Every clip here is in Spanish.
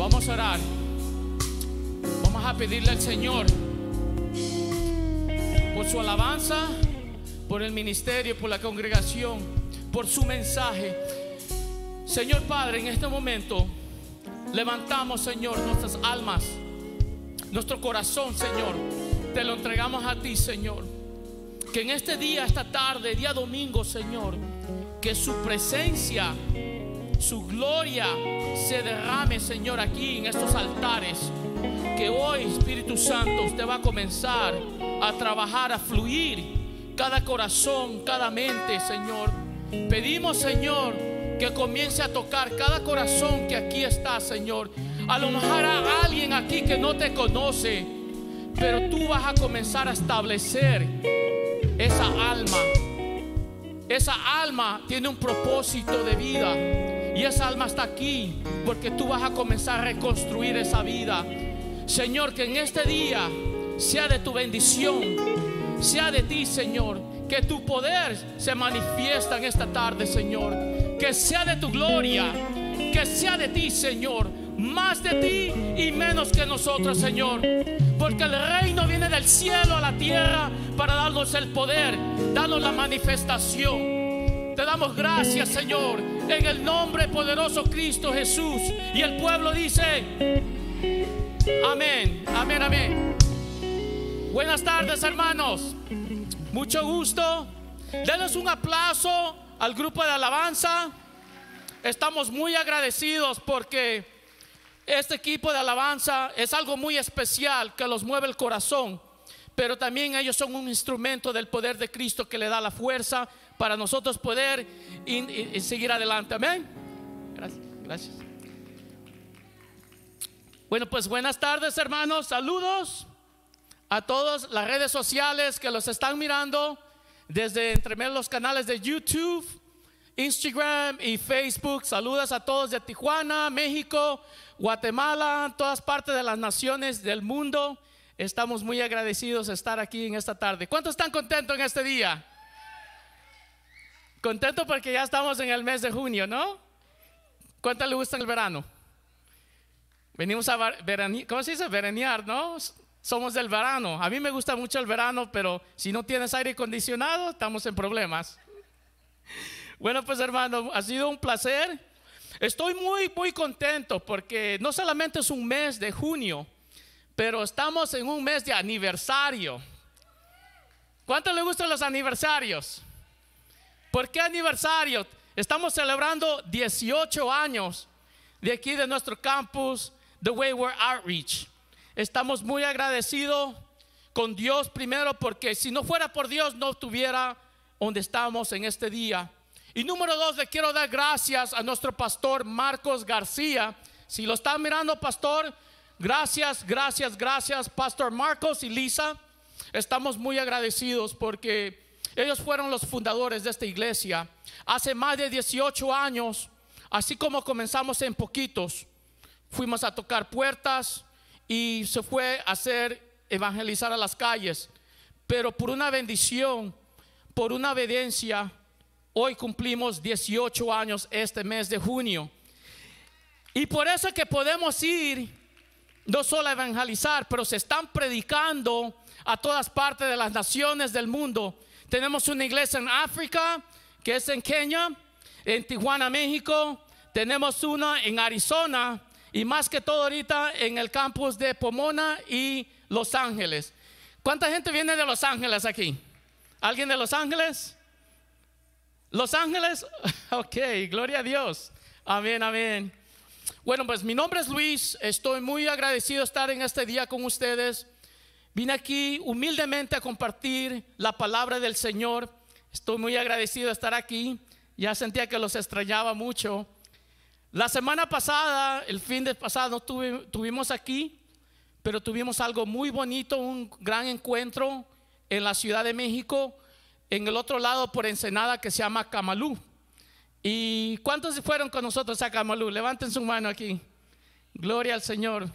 Vamos a orar. Vamos a pedirle al Señor por su alabanza, por el ministerio, por la congregación, por su mensaje. Señor Padre, en este momento levantamos, Señor, nuestras almas, nuestro corazón, Señor. Te lo entregamos a ti, Señor. Que en este día, esta tarde, día domingo, Señor, que su presencia su gloria se derrame, Señor, aquí en estos altares. Que hoy, Espíritu Santo, usted va a comenzar a trabajar, a fluir cada corazón, cada mente, Señor. Pedimos, Señor, que comience a tocar cada corazón que aquí está, Señor. A lo mejor a alguien aquí que no te conoce, pero tú vas a comenzar a establecer esa alma. Esa alma tiene un propósito de vida. Y esa alma está aquí porque tú vas a comenzar a reconstruir esa vida. Señor, que en este día sea de tu bendición, sea de ti, Señor. Que tu poder se manifiesta en esta tarde, Señor. Que sea de tu gloria, que sea de ti, Señor. Más de ti y menos que nosotros, Señor. Porque el reino viene del cielo a la tierra para darnos el poder, darnos la manifestación. Te damos gracias, Señor, en el nombre poderoso Cristo Jesús. Y el pueblo dice, amén, amén, amén. Buenas tardes, hermanos. Mucho gusto. Denos un aplauso al grupo de alabanza. Estamos muy agradecidos porque este equipo de alabanza es algo muy especial que los mueve el corazón, pero también ellos son un instrumento del poder de Cristo que le da la fuerza para nosotros poder seguir adelante. Amén. Gracias, Bueno, pues buenas tardes hermanos, saludos a todas las redes sociales que los están mirando desde entre los canales de YouTube, Instagram y Facebook. Saludos a todos de Tijuana, México, Guatemala, todas partes de las naciones del mundo. Estamos muy agradecidos de estar aquí en esta tarde. ¿Cuántos están contentos en este día? Contento porque ya estamos en el mes de junio, ¿no? ¿Cuánto le gusta el verano? Venimos a veranear, ¿cómo se dice? Veranear, ¿no? Somos del verano. A mí me gusta mucho el verano, pero si no tienes aire acondicionado, estamos en problemas. Bueno, pues hermano, ha sido un placer. Estoy muy, muy contento porque no solamente es un mes de junio, pero estamos en un mes de aniversario. ¿Cuánto le gustan los aniversarios? ¿Por qué aniversario? Estamos celebrando 18 años de aquí de nuestro campus, The Wayward Outreach. Estamos muy agradecidos con Dios primero porque si no fuera por Dios no estuviera donde estamos en este día. Y número dos, le quiero dar gracias a nuestro pastor Marcos García. Si lo están mirando, pastor, gracias, gracias, gracias, pastor Marcos y Lisa. Estamos muy agradecidos porque ellos fueron los fundadores de esta iglesia hace más de 18 años, así como comenzamos en poquitos. Fuimos a tocar puertas y se fue a hacer evangelizar a las calles. Pero por una bendición, por una obediencia, hoy cumplimos 18 años este mes de junio. Y por eso es que podemos ir no solo a evangelizar, pero se están predicando a todas partes de las naciones del mundo tenemos una iglesia en África, que es en Kenia, en Tijuana, México. Tenemos una en Arizona y más que todo ahorita en el campus de Pomona y Los Ángeles. ¿Cuánta gente viene de Los Ángeles aquí? ¿Alguien de Los Ángeles? Los Ángeles, ok, gloria a Dios. Amén, amén. Bueno, pues mi nombre es Luis, estoy muy agradecido de estar en este día con ustedes. Vine aquí humildemente a compartir la palabra del Señor. Estoy muy agradecido de estar aquí. Ya sentía que los extrañaba mucho. La semana pasada, el fin de pasado, tuvimos aquí, pero tuvimos algo muy bonito, un gran encuentro en la Ciudad de México, en el otro lado por Ensenada que se llama Camalú. ¿Y cuántos fueron con nosotros a Camalú? Levanten su mano aquí. Gloria al Señor.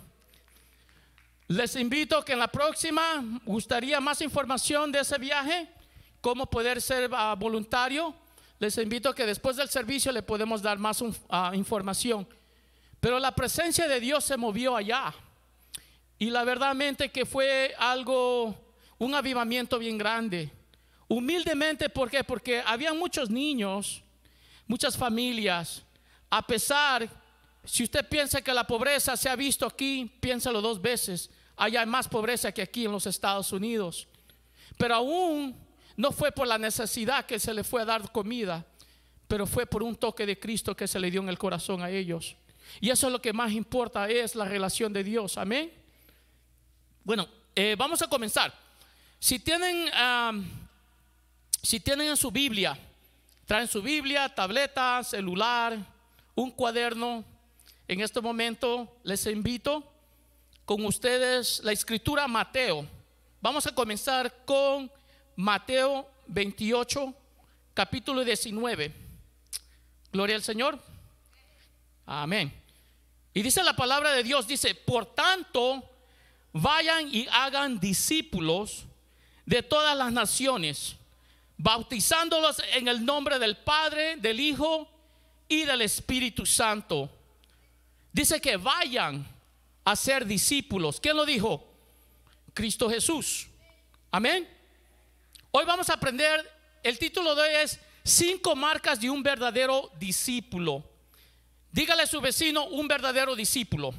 Les invito que en la próxima gustaría más información de ese viaje, cómo poder ser ah, voluntario. Les invito que después del servicio le podemos dar más ah, información. Pero la presencia de Dios se movió allá. Y la verdadmente que fue algo, un avivamiento bien grande. Humildemente, ¿por qué? Porque había muchos niños, muchas familias. A pesar, si usted piensa que la pobreza se ha visto aquí, piénsalo dos veces hay más pobreza que aquí en los Estados Unidos. Pero aún no fue por la necesidad que se le fue a dar comida, pero fue por un toque de Cristo que se le dio en el corazón a ellos. Y eso es lo que más importa, es la relación de Dios. Amén. Bueno, eh, vamos a comenzar. Si tienen, si tienen su Biblia, traen su Biblia, tableta, celular, un cuaderno. En este momento les invito con ustedes la escritura Mateo. Vamos a comenzar con Mateo 28, capítulo 19. Gloria al Señor. Amén. Y dice la palabra de Dios, dice, por tanto, vayan y hagan discípulos de todas las naciones, bautizándolos en el nombre del Padre, del Hijo y del Espíritu Santo. Dice que vayan ser discípulos. ¿Quién lo dijo? Cristo Jesús. Amén. Hoy vamos a aprender, el título de hoy es Cinco marcas de un verdadero discípulo. Dígale a su vecino un verdadero discípulo.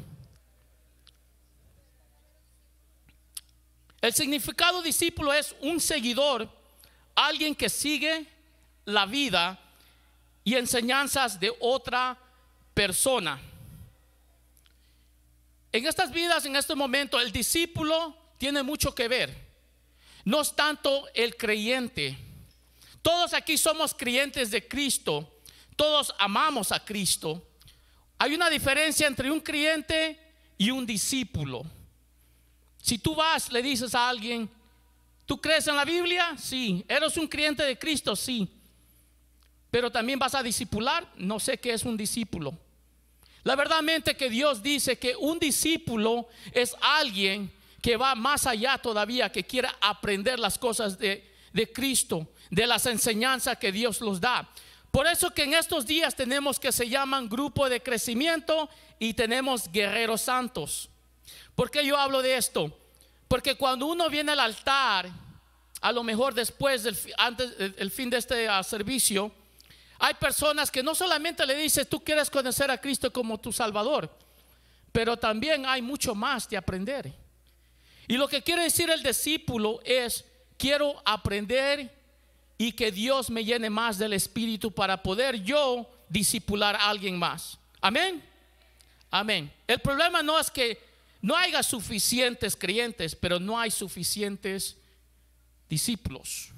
El significado discípulo es un seguidor, alguien que sigue la vida y enseñanzas de otra persona. En estas vidas, en este momento el discípulo tiene mucho que ver. No es tanto el creyente. Todos aquí somos creyentes de Cristo. Todos amamos a Cristo. Hay una diferencia entre un creyente y un discípulo. Si tú vas, le dices a alguien, ¿tú crees en la Biblia? Sí. ¿Eres un creyente de Cristo? Sí. Pero también vas a discipular. No sé qué es un discípulo. La verdad es que Dios dice que un discípulo es alguien que va más allá todavía, que quiera aprender las cosas de, Cristo, de las enseñanzas que Dios los da. Por eso que en estos días tenemos que se llaman grupo de crecimiento y tenemos guerreros santos. ¿Por qué yo hablo de esto? Porque cuando uno viene al altar, a lo mejor después del antes, el fin de este ah, servicio, hay personas que no solamente le dices, tú quieres conocer a Cristo como tu Salvador, pero también hay mucho más de aprender. Y lo que quiere decir el discípulo es, quiero aprender y que Dios me llene más del Espíritu para poder yo discipular a alguien más. Amén. Amén. El problema no es que no haya suficientes creyentes, pero no hay suficientes discípulos.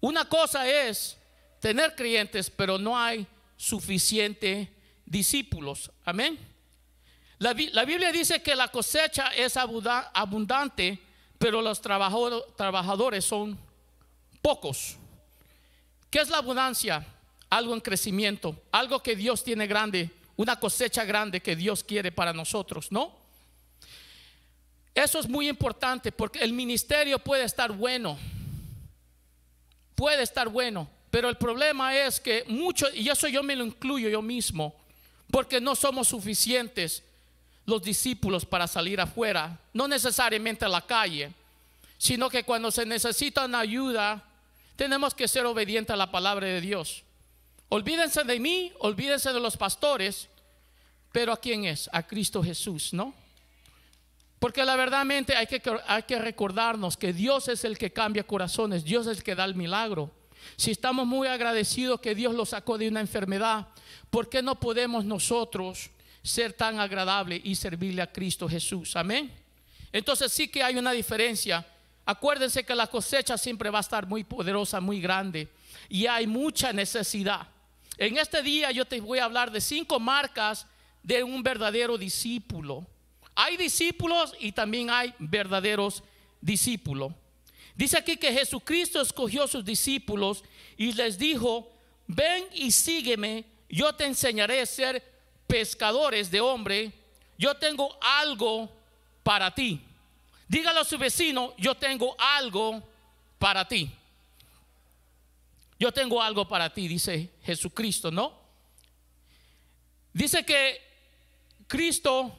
Una cosa es tener creyentes, pero no hay suficiente discípulos. Amén. La, la Biblia dice que la cosecha es abundante, pero los trabajadores son pocos. ¿Qué es la abundancia? Algo en crecimiento, algo que Dios tiene grande, una cosecha grande que Dios quiere para nosotros, ¿no? Eso es muy importante porque el ministerio puede estar bueno, puede estar bueno, pero el problema es que mucho y eso yo me lo incluyo yo mismo, porque no somos suficientes los discípulos para salir afuera, no necesariamente a la calle, sino que cuando se necesitan ayuda, tenemos que ser obedientes a la palabra de Dios. Olvídense de mí, olvídense de los pastores, pero ¿a quién es? A Cristo Jesús, ¿no? Porque la verdad hay que, hay que recordarnos que Dios es el que cambia corazones, Dios es el que da el milagro. Si estamos muy agradecidos que Dios lo sacó de una enfermedad, ¿por qué no podemos nosotros ser tan agradables y servirle a Cristo Jesús? Amén. Entonces sí que hay una diferencia. Acuérdense que la cosecha siempre va a estar muy poderosa, muy grande. Y hay mucha necesidad. En este día yo te voy a hablar de cinco marcas de un verdadero discípulo. Hay discípulos y también hay verdaderos discípulos. Dice aquí que Jesucristo escogió a sus discípulos y les dijo, ven y sígueme, yo te enseñaré a ser pescadores de hombre, yo tengo algo para ti. Dígalo a su vecino, yo tengo algo para ti. Yo tengo algo para ti, dice Jesucristo, ¿no? Dice que Cristo,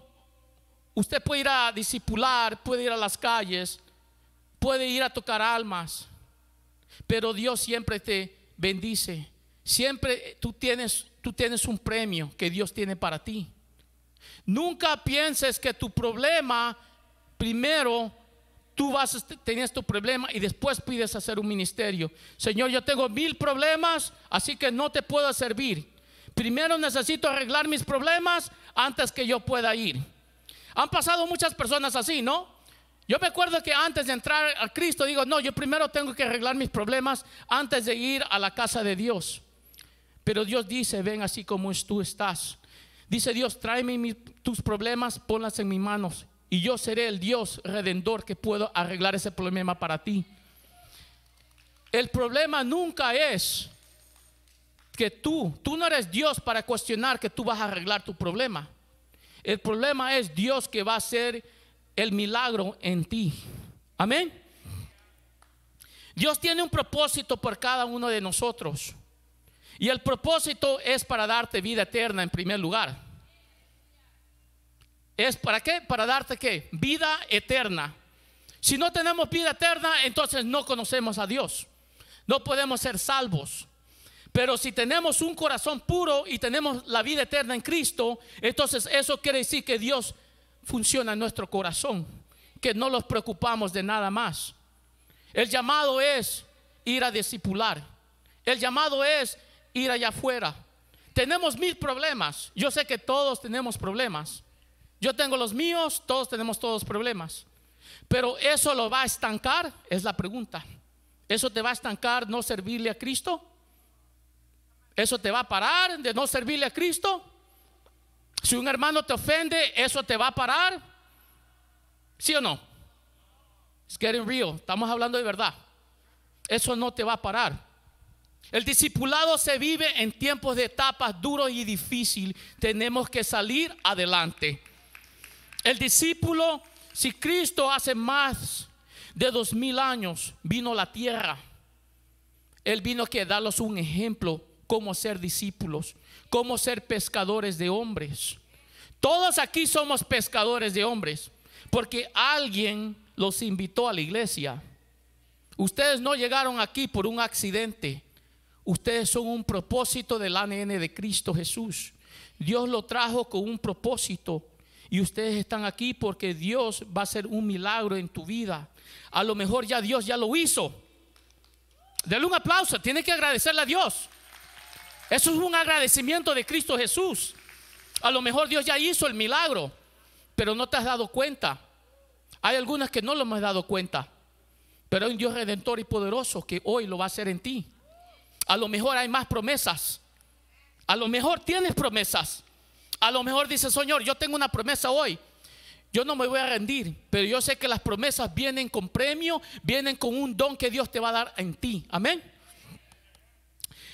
usted puede ir a discipular, puede ir a las calles, puede ir a tocar almas, pero Dios siempre te bendice. Siempre tú tienes, tú tienes un premio que Dios tiene para ti. Nunca pienses que tu problema, primero, tú vas, a tener tu problema y después pides hacer un ministerio. Señor, yo tengo mil problemas, así que no te puedo servir. Primero necesito arreglar mis problemas antes que yo pueda ir. Han pasado muchas personas así, ¿no? Yo me acuerdo que antes de entrar a Cristo, digo, no, yo primero tengo que arreglar mis problemas antes de ir a la casa de Dios. Pero Dios dice, ven así como tú estás. Dice Dios, tráeme tus problemas, ponlas en mis manos. Y yo seré el Dios redentor que puedo arreglar ese problema para ti. El problema nunca es que tú, tú no eres Dios para cuestionar que tú vas a arreglar tu problema. El problema es Dios que va a ser el milagro en ti. Amén. Dios tiene un propósito por cada uno de nosotros. Y el propósito es para darte vida eterna en primer lugar. ¿Es para qué? Para darte qué? Vida eterna. Si no tenemos vida eterna, entonces no conocemos a Dios. No podemos ser salvos. Pero si tenemos un corazón puro y tenemos la vida eterna en Cristo, entonces eso quiere decir que Dios funciona en nuestro corazón, que no nos preocupamos de nada más. El llamado es ir a discipular. El llamado es ir allá afuera. Tenemos mil problemas. Yo sé que todos tenemos problemas. Yo tengo los míos, todos tenemos todos problemas. Pero eso lo va a estancar, es la pregunta. ¿Eso te va a estancar no servirle a Cristo? ¿Eso te va a parar de no servirle a Cristo? Si un hermano te ofende, ¿eso te va a parar? ¿Sí o no? It's getting real. Estamos hablando de verdad. Eso no te va a parar. El discipulado se vive en tiempos de etapas duros y difíciles. Tenemos que salir adelante. El discípulo, si Cristo hace más de dos mil años vino a la tierra, Él vino que darles un ejemplo cómo ser discípulos cómo ser pescadores de hombres. Todos aquí somos pescadores de hombres, porque alguien los invitó a la iglesia. Ustedes no llegaron aquí por un accidente. Ustedes son un propósito del ANN de Cristo Jesús. Dios lo trajo con un propósito. Y ustedes están aquí porque Dios va a hacer un milagro en tu vida. A lo mejor ya Dios ya lo hizo. Dale un aplauso. Tiene que agradecerle a Dios. Eso es un agradecimiento de Cristo Jesús. A lo mejor Dios ya hizo el milagro, pero no te has dado cuenta. Hay algunas que no lo hemos dado cuenta, pero hay un Dios redentor y poderoso que hoy lo va a hacer en ti. A lo mejor hay más promesas. A lo mejor tienes promesas. A lo mejor dice Señor, yo tengo una promesa hoy. Yo no me voy a rendir, pero yo sé que las promesas vienen con premio, vienen con un don que Dios te va a dar en ti. Amén.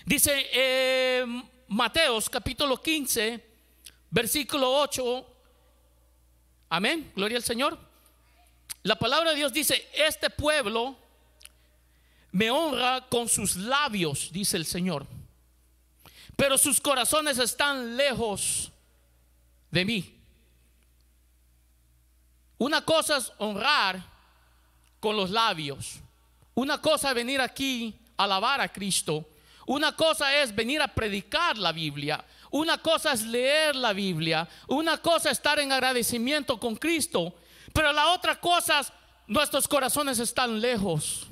Dice eh, Mateos capítulo 15, versículo 8. Amén, gloria al Señor. La palabra de Dios dice, este pueblo me honra con sus labios, dice el Señor, pero sus corazones están lejos de mí. Una cosa es honrar con los labios, una cosa es venir aquí a alabar a Cristo una cosa es venir a predicar la Biblia, una cosa es leer la Biblia, una cosa es estar en agradecimiento con Cristo, pero la otra cosa es nuestros corazones están lejos.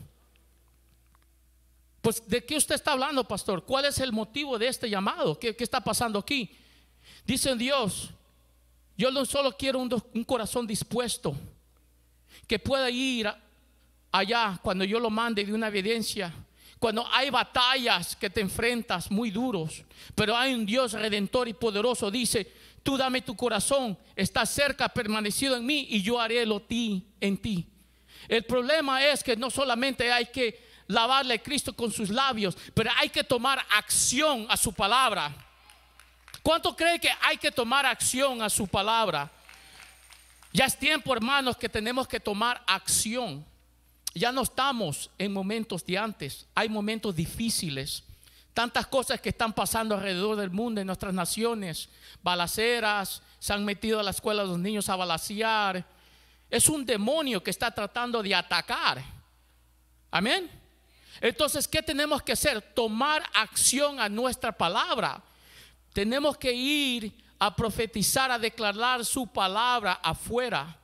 Pues de qué usted está hablando, pastor? ¿Cuál es el motivo de este llamado? ¿Qué, está pasando aquí? Dice Dios, yo no solo quiero un, corazón dispuesto que pueda ir allá cuando yo lo mande de una evidencia cuando hay batallas que te enfrentas muy duros, pero hay un Dios redentor y poderoso, dice, tú dame tu corazón, está cerca, permanecido en mí y yo haré lo ti en ti. El problema es que no solamente hay que lavarle a Cristo con sus labios, pero hay que tomar acción a su palabra. ¿Cuánto cree que hay que tomar acción a su palabra? Ya es tiempo, hermanos, que tenemos que tomar acción. Ya no estamos en momentos de antes, hay momentos difíciles. Tantas cosas que están pasando alrededor del mundo, en nuestras naciones, balaceras, se han metido a la escuela los niños a balaciar Es un demonio que está tratando de atacar. Amén. Entonces, ¿qué tenemos que hacer? Tomar acción a nuestra palabra. Tenemos que ir a profetizar, a declarar su palabra afuera.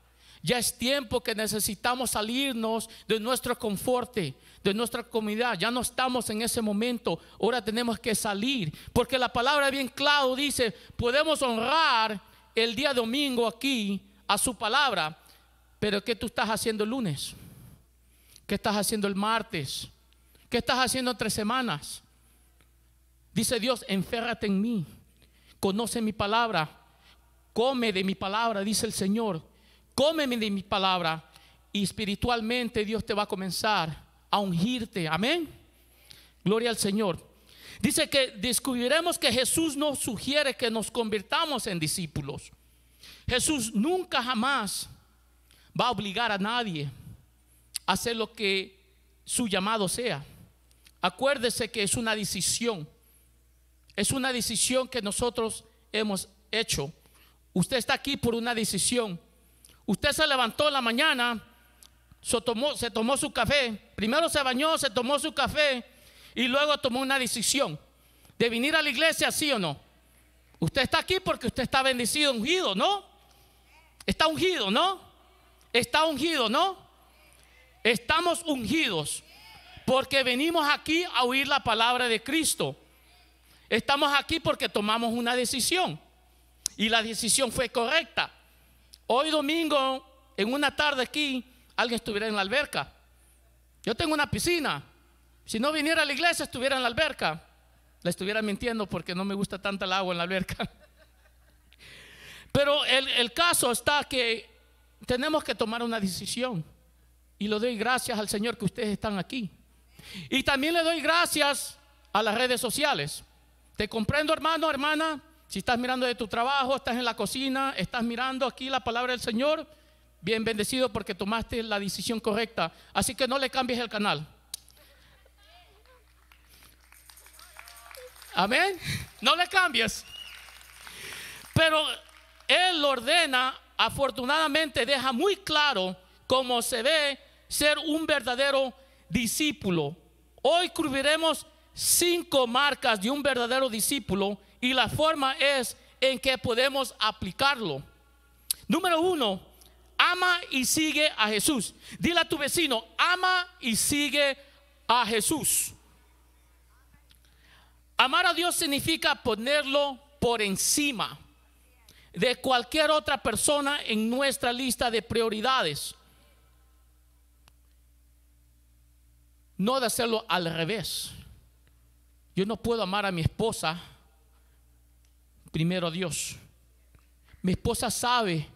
Ya es tiempo que necesitamos salirnos de nuestro confort de nuestra comunidad. Ya no estamos en ese momento. Ahora tenemos que salir. Porque la palabra bien claro dice, podemos honrar el día domingo aquí a su palabra. Pero ¿qué tú estás haciendo el lunes? ¿Qué estás haciendo el martes? ¿Qué estás haciendo entre semanas? Dice Dios, enférrate en mí. Conoce mi palabra. Come de mi palabra, dice el Señor cómeme de mi palabra y espiritualmente Dios te va a comenzar a ungirte. Amén. Gloria al Señor. Dice que descubriremos que Jesús no sugiere que nos convirtamos en discípulos. Jesús nunca jamás va a obligar a nadie a hacer lo que su llamado sea. Acuérdese que es una decisión. Es una decisión que nosotros hemos hecho. Usted está aquí por una decisión. Usted se levantó en la mañana, se tomó, se tomó su café, primero se bañó, se tomó su café y luego tomó una decisión de venir a la iglesia, sí o no. Usted está aquí porque usted está bendecido, ungido, ¿no? Está ungido, ¿no? Está ungido, ¿no? Estamos ungidos porque venimos aquí a oír la palabra de Cristo. Estamos aquí porque tomamos una decisión y la decisión fue correcta. Hoy domingo, en una tarde aquí, alguien estuviera en la alberca. Yo tengo una piscina. Si no viniera a la iglesia, estuviera en la alberca. La estuviera mintiendo porque no me gusta tanto el agua en la alberca. Pero el, el caso está que tenemos que tomar una decisión. Y lo doy gracias al Señor que ustedes están aquí. Y también le doy gracias a las redes sociales. Te comprendo, hermano, hermana, si estás mirando de tu trabajo, estás en la cocina, estás mirando aquí la palabra del Señor, bien bendecido porque tomaste la decisión correcta. Así que no le cambies el canal. Amén. No le cambies. Pero Él ordena, afortunadamente deja muy claro cómo se ve ser un verdadero discípulo. Hoy cubriremos cinco marcas de un verdadero discípulo y la forma es en que podemos aplicarlo. Número uno, ama y sigue a Jesús. Dile a tu vecino, ama y sigue a Jesús. Amar a Dios significa ponerlo por encima de cualquier otra persona en nuestra lista de prioridades. No de hacerlo al revés. Yo no puedo amar a mi esposa primero a Dios. Mi esposa sabe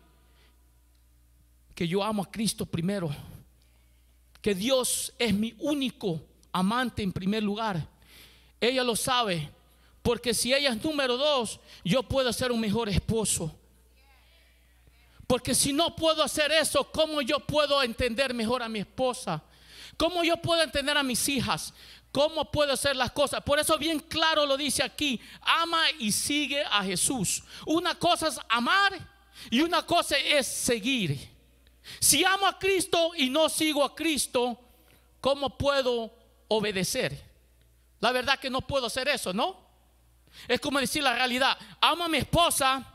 que yo amo a Cristo primero, que Dios es mi único amante en primer lugar. Ella lo sabe, porque si ella es número dos, yo puedo ser un mejor esposo. Porque si no puedo hacer eso, ¿cómo yo puedo entender mejor a mi esposa? ¿Cómo yo puedo entender a mis hijas? ¿Cómo puedo hacer las cosas? Por eso bien claro lo dice aquí, ama y sigue a Jesús. Una cosa es amar y una cosa es seguir. Si amo a Cristo y no sigo a Cristo, ¿cómo puedo obedecer? La verdad que no puedo hacer eso, ¿no? Es como decir la realidad, amo a mi esposa,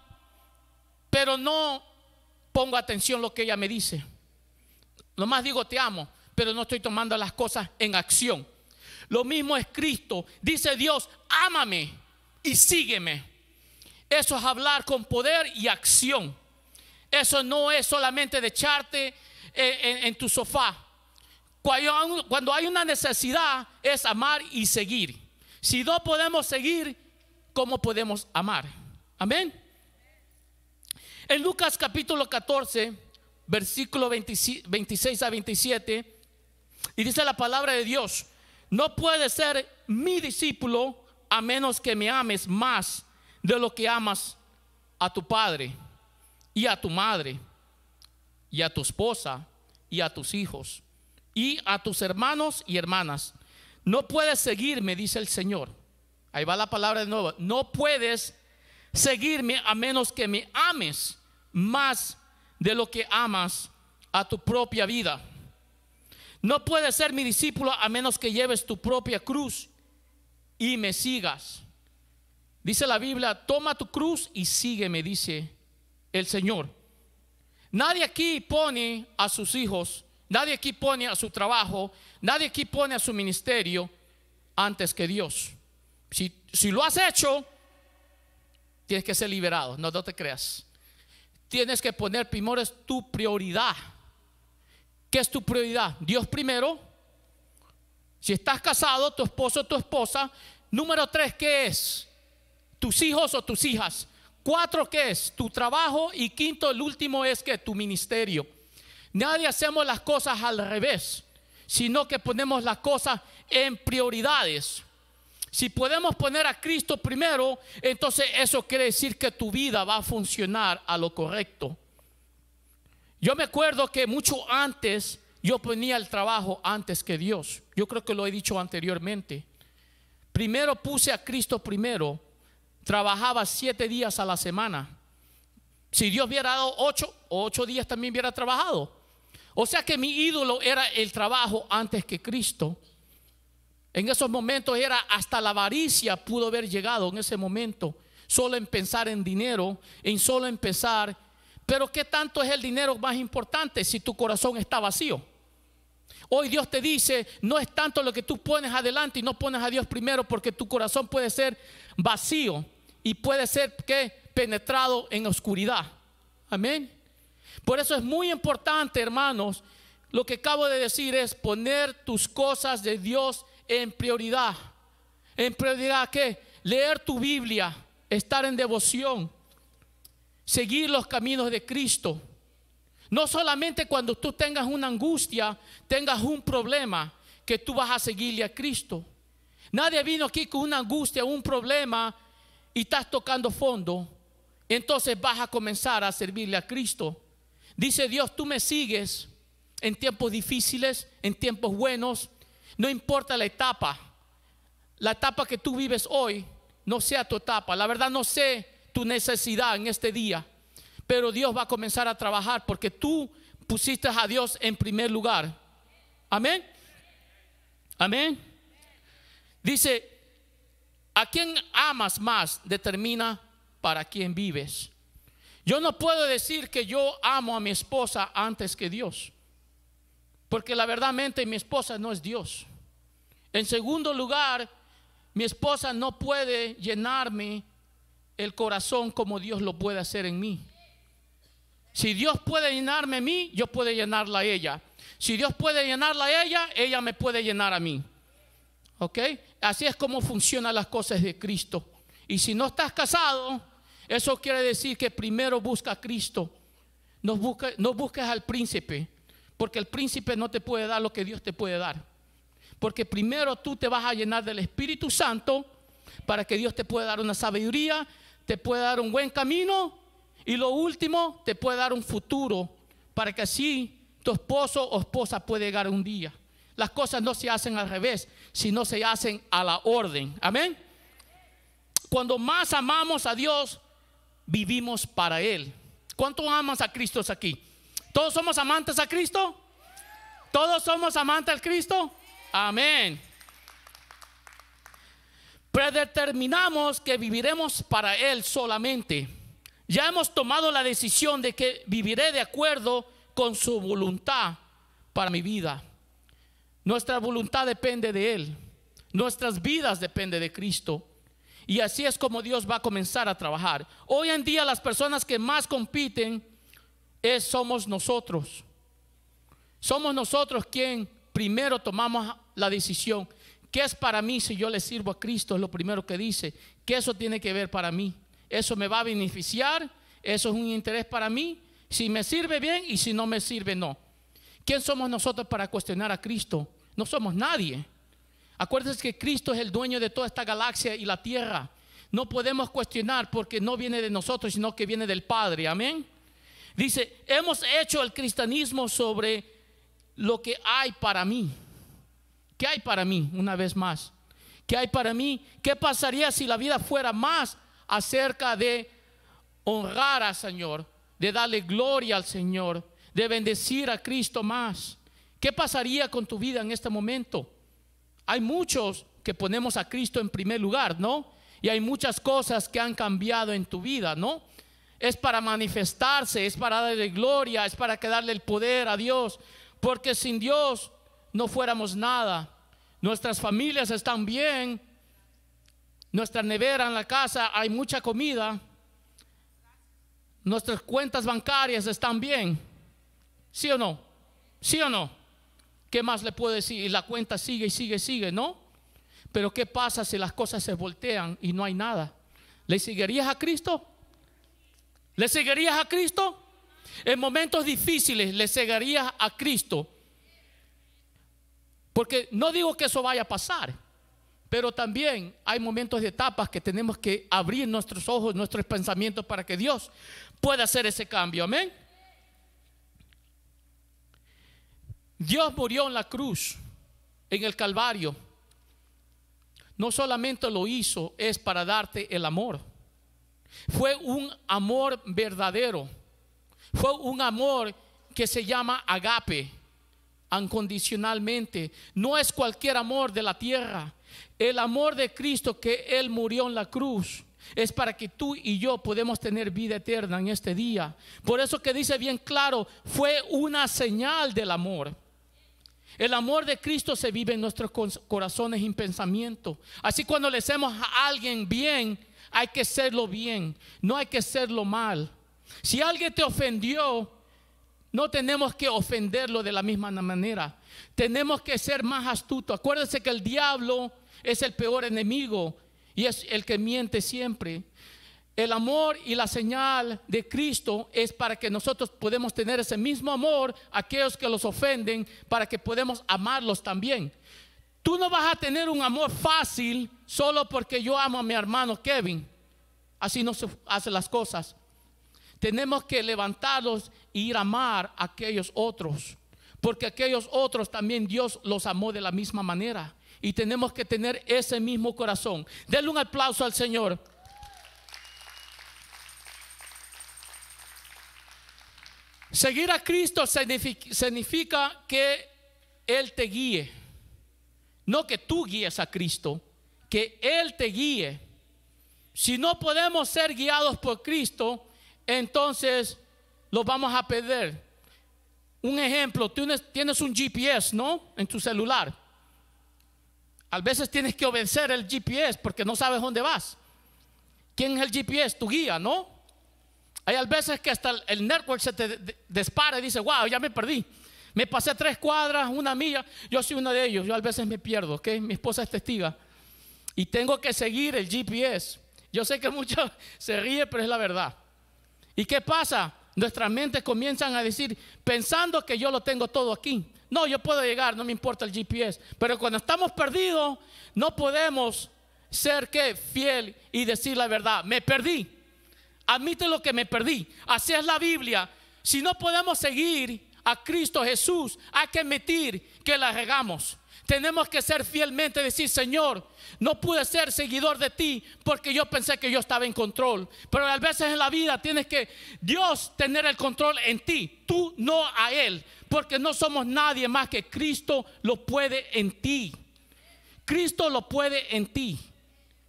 pero no pongo atención a lo que ella me dice. Nomás digo te amo, pero no estoy tomando las cosas en acción. Lo mismo es Cristo. Dice Dios, ámame y sígueme. Eso es hablar con poder y acción. Eso no es solamente de echarte eh, en, tu sofá. Cuando hay una necesidad es amar y seguir. Si no podemos seguir, ¿cómo podemos amar? Amén. En Lucas capítulo 14, versículo 26 a 27, y dice la palabra de Dios no puedes ser mi discípulo a menos que me ames más de lo que amas a tu padre y a tu madre y a tu esposa y a tus hijos y a tus hermanos y hermanas. No puedes seguirme, dice el Señor. Ahí va la palabra de nuevo. No puedes seguirme a menos que me ames más de lo que amas a tu propia vida. No puedes ser mi discípulo a menos que lleves tu propia cruz y me sigas. Dice la Biblia, toma tu cruz y sígueme, dice el Señor. Nadie aquí pone a sus hijos, nadie aquí pone a su trabajo, nadie aquí pone a su ministerio antes que Dios. Si, si lo has hecho, tienes que ser liberado, no, no te creas. Tienes que poner primero es tu prioridad ¿Qué es tu prioridad? Dios primero. Si estás casado, tu esposo, tu esposa. Número tres, ¿qué es? Tus hijos o tus hijas. Cuatro, ¿qué es? Tu trabajo. Y quinto, el último es que tu ministerio. Nadie hacemos las cosas al revés, sino que ponemos las cosas en prioridades. Si podemos poner a Cristo primero, entonces eso quiere decir que tu vida va a funcionar a lo correcto. Yo me acuerdo que mucho antes yo ponía el trabajo antes que Dios. Yo creo que lo he dicho anteriormente. Primero puse a Cristo primero. Trabajaba siete días a la semana. Si Dios hubiera dado ocho, ocho días también hubiera trabajado. O sea que mi ídolo era el trabajo antes que Cristo. En esos momentos era hasta la avaricia pudo haber llegado en ese momento. Solo en pensar en dinero, en solo en pero ¿qué tanto es el dinero más importante si tu corazón está vacío? Hoy Dios te dice, no es tanto lo que tú pones adelante y no pones a Dios primero porque tu corazón puede ser vacío y puede ser que penetrado en oscuridad. Amén. Por eso es muy importante, hermanos, lo que acabo de decir es poner tus cosas de Dios en prioridad. En prioridad qué? leer tu Biblia, estar en devoción, seguir los caminos de Cristo. No solamente cuando tú tengas una angustia, tengas un problema, que tú vas a seguirle a Cristo. Nadie vino aquí con una angustia, un problema y estás tocando fondo. Entonces vas a comenzar a servirle a Cristo. Dice Dios, tú me sigues en tiempos difíciles, en tiempos buenos, no importa la etapa. La etapa que tú vives hoy no sea tu etapa. La verdad no sé tu necesidad en este día, pero Dios va a comenzar a trabajar porque tú pusiste a Dios en primer lugar. Amén. Amén. Dice, a quien amas más determina para quién vives. Yo no puedo decir que yo amo a mi esposa antes que Dios, porque la verdad mi esposa no es Dios. En segundo lugar, mi esposa no puede llenarme el corazón como Dios lo puede hacer en mí. Si Dios puede llenarme a mí, yo puedo llenarla a ella. Si Dios puede llenarla a ella, ella me puede llenar a mí. ¿Ok? Así es como funcionan las cosas de Cristo. Y si no estás casado, eso quiere decir que primero busca a Cristo. No, busca, no busques al príncipe, porque el príncipe no te puede dar lo que Dios te puede dar. Porque primero tú te vas a llenar del Espíritu Santo para que Dios te pueda dar una sabiduría, te puede dar un buen camino y lo último, te puede dar un futuro para que así tu esposo o esposa pueda llegar un día. Las cosas no se hacen al revés, sino se hacen a la orden. Amén. Cuando más amamos a Dios, vivimos para Él. ¿Cuánto amas a Cristo aquí? ¿Todos somos amantes a Cristo? ¿Todos somos amantes al Cristo? Amén predeterminamos que viviremos para Él solamente. Ya hemos tomado la decisión de que viviré de acuerdo con su voluntad para mi vida. Nuestra voluntad depende de Él. Nuestras vidas dependen de Cristo. Y así es como Dios va a comenzar a trabajar. Hoy en día las personas que más compiten es, somos nosotros. Somos nosotros quien primero tomamos la decisión. ¿Qué es para mí si yo le sirvo a Cristo? Es lo primero que dice. ¿Qué eso tiene que ver para mí? ¿Eso me va a beneficiar? ¿Eso es un interés para mí? Si me sirve bien y si no me sirve, no. ¿Quién somos nosotros para cuestionar a Cristo? No somos nadie. Acuérdense que Cristo es el dueño de toda esta galaxia y la tierra. No podemos cuestionar porque no viene de nosotros, sino que viene del Padre. Amén. Dice, hemos hecho el cristianismo sobre lo que hay para mí. ¿Qué hay para mí una vez más? ¿Qué hay para mí? ¿Qué pasaría si la vida fuera más acerca de honrar al Señor, de darle gloria al Señor, de bendecir a Cristo más? ¿Qué pasaría con tu vida en este momento? Hay muchos que ponemos a Cristo en primer lugar, ¿no? Y hay muchas cosas que han cambiado en tu vida, ¿no? Es para manifestarse, es para darle gloria, es para que darle el poder a Dios, porque sin Dios no fuéramos nada. Nuestras familias están bien. Nuestra nevera en la casa hay mucha comida. Nuestras cuentas bancarias están bien. ¿Sí o no? ¿Sí o no? ¿Qué más le puedo decir? la cuenta sigue y sigue, y sigue, ¿no? Pero ¿qué pasa si las cosas se voltean y no hay nada? ¿Le seguirías a Cristo? ¿Le seguirías a Cristo? En momentos difíciles, ¿le seguirías a Cristo? Porque no digo que eso vaya a pasar, pero también hay momentos de etapas que tenemos que abrir nuestros ojos, nuestros pensamientos para que Dios pueda hacer ese cambio. Amén. Dios murió en la cruz, en el Calvario. No solamente lo hizo, es para darte el amor. Fue un amor verdadero. Fue un amor que se llama agape incondicionalmente. No es cualquier amor de la tierra. El amor de Cristo que Él murió en la cruz es para que tú y yo podemos tener vida eterna en este día. Por eso que dice bien claro, fue una señal del amor. El amor de Cristo se vive en nuestros corazones y pensamiento. Así cuando le hacemos a alguien bien, hay que hacerlo bien, no hay que hacerlo mal. Si alguien te ofendió, no tenemos que ofenderlo de la misma manera. Tenemos que ser más astutos. Acuérdense que el diablo es el peor enemigo y es el que miente siempre. El amor y la señal de Cristo es para que nosotros podemos tener ese mismo amor a aquellos que los ofenden, para que podamos amarlos también. Tú no vas a tener un amor fácil solo porque yo amo a mi hermano Kevin. Así no se hacen las cosas. Tenemos que levantarlos ir a amar a aquellos otros, porque aquellos otros también Dios los amó de la misma manera. Y tenemos que tener ese mismo corazón. Denle un aplauso al Señor. Seguir a Cristo significa que Él te guíe. No que tú guíes a Cristo, que Él te guíe. Si no podemos ser guiados por Cristo, entonces vamos a perder. Un ejemplo, tú tienes un GPS, ¿no? En tu celular. A veces tienes que obedecer el GPS porque no sabes dónde vas. ¿Quién es el GPS? Tu guía, ¿no? Hay veces que hasta el network se te dispara y dice, wow, ya me perdí. Me pasé tres cuadras, una milla. Yo soy uno de ellos. Yo a veces me pierdo, que Mi esposa es testiga. Y tengo que seguir el GPS. Yo sé que muchos se ríen, pero es la verdad. ¿Y qué pasa? Nuestras mentes comienzan a decir, pensando que yo lo tengo todo aquí. No, yo puedo llegar, no me importa el GPS. Pero cuando estamos perdidos, no podemos ser que fiel y decir la verdad. Me perdí. Admite lo que me perdí. Así es la Biblia. Si no podemos seguir a Cristo Jesús, hay que admitir que la regamos. Tenemos que ser fielmente, decir, Señor, no pude ser seguidor de ti porque yo pensé que yo estaba en control. Pero a veces en la vida tienes que, Dios, tener el control en ti, tú no a Él, porque no somos nadie más que Cristo lo puede en ti. Cristo lo puede en ti.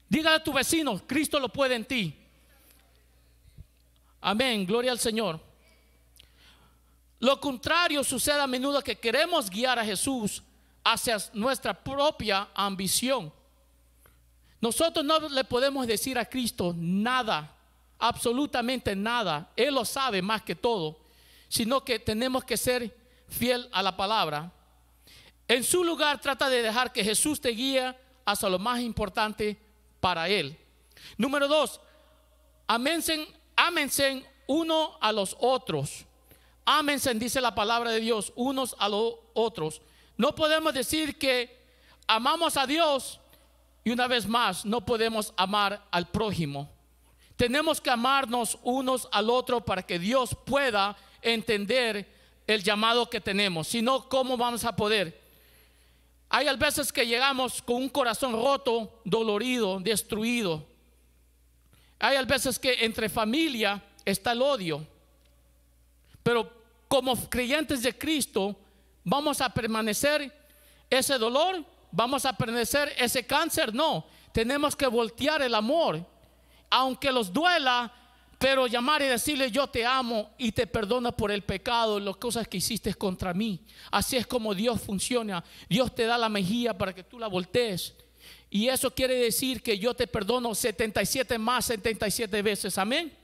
Dígale a tu vecino, Cristo lo puede en ti. Amén, gloria al Señor. Lo contrario sucede a menudo que queremos guiar a Jesús hacia nuestra propia ambición. Nosotros no le podemos decir a Cristo nada, absolutamente nada. Él lo sabe más que todo, sino que tenemos que ser fiel a la palabra. En su lugar trata de dejar que Jesús te guíe hasta lo más importante para Él. Número dos, améncen, améncen uno a los otros. Ámense, dice la palabra de Dios, unos a los otros. No podemos decir que amamos a Dios y una vez más no podemos amar al prójimo. Tenemos que amarnos unos al otro para que Dios pueda entender el llamado que tenemos. Si no, ¿cómo vamos a poder? Hay veces que llegamos con un corazón roto, dolorido, destruido. Hay veces que entre familia está el odio. Pero como creyentes de Cristo, vamos a permanecer ese dolor, vamos a permanecer ese cáncer, no, tenemos que voltear el amor, aunque los duela, pero llamar y decirle yo te amo y te perdono por el pecado, las cosas que hiciste contra mí. Así es como Dios funciona. Dios te da la mejilla para que tú la voltees. Y eso quiere decir que yo te perdono 77 más 77 veces. Amén.